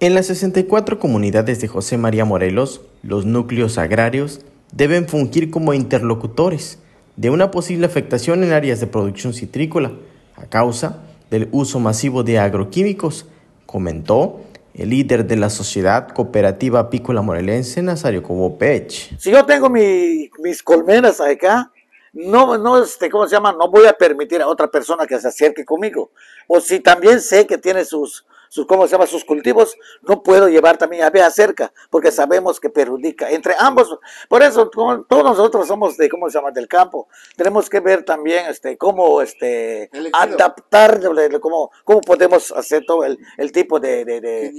En las 64 comunidades de José María Morelos, los núcleos agrarios deben fungir como interlocutores de una posible afectación en áreas de producción citrícola a causa del uso masivo de agroquímicos, comentó el líder de la Sociedad Cooperativa Apícola Morelense, Nazario Cobopech. Si yo tengo mis colmenas acá, no, no, este, ¿cómo se llama? No voy a permitir a otra persona que se acerque conmigo. O si también sé que tiene sus, sus, ¿cómo se llama? sus cultivos, no puedo llevar también a ver cerca, porque sabemos que perjudica. Entre ambos, por eso todos nosotros somos de, ¿cómo se llama?, del campo. Tenemos que ver también este, cómo este, adaptar, cómo, cómo podemos hacer todo el, el tipo de... que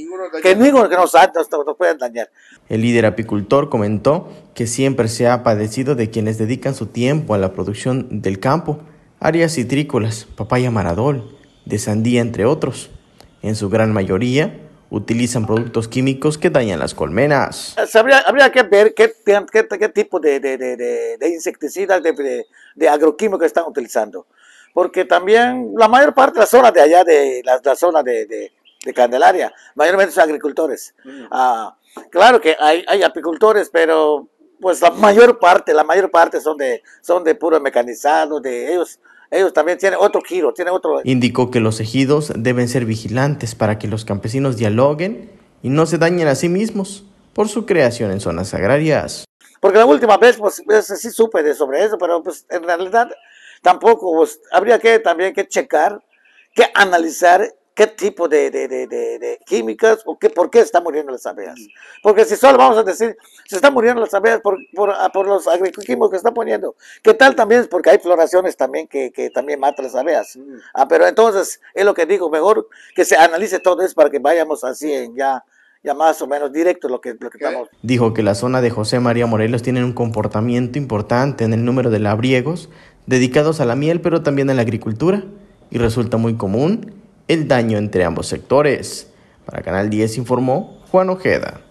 ninguno, que, nos, nos, nos pueda dañar. El líder apicultor comentó que siempre se ha padecido de quienes dedican su tiempo a la producción del campo, áreas citrícolas, papaya maradol, de sandía, entre otros en su gran mayoría, utilizan productos químicos que dañan las colmenas. Eh, habría, que ver qué, qué, tipo de, de, insecticidas, de, agroquímicos están utilizando. Porque también la mayor parte de las zonas de allá, de la, zonas zona de, Candelaria, mayormente son agricultores. Mm. Ah, claro que hay, apicultores, pero pues la mayor parte, la mayor parte son de, son de puro mecanizado, de ellos ellos también tienen otro giro, tienen otro... Indicó que los ejidos deben ser vigilantes para que los campesinos dialoguen y no se dañen a sí mismos por su creación en zonas agrarias. Porque la última vez, pues, pues sí supe de sobre eso, pero pues en realidad tampoco, pues, habría que también que checar, que analizar qué tipo de, de, de, químicas o qué, por qué están muriendo las abejas. Porque si solo vamos a decir, se están muriendo las abejas por, por, ah, los agroquímicos que están poniendo, ¿qué tal también? es Porque hay floraciones también que, que también matan las abejas. Mm. Ah, pero entonces es lo que digo, mejor que se analice todo eso para que vayamos así en ya ya más o menos directo lo que, lo que estamos. Dijo que la zona de José María Morelos tiene un comportamiento importante en el número de labriegos dedicados a la miel, pero también a la agricultura, y resulta muy común el daño entre ambos sectores. Para Canal 10 informó Juan Ojeda.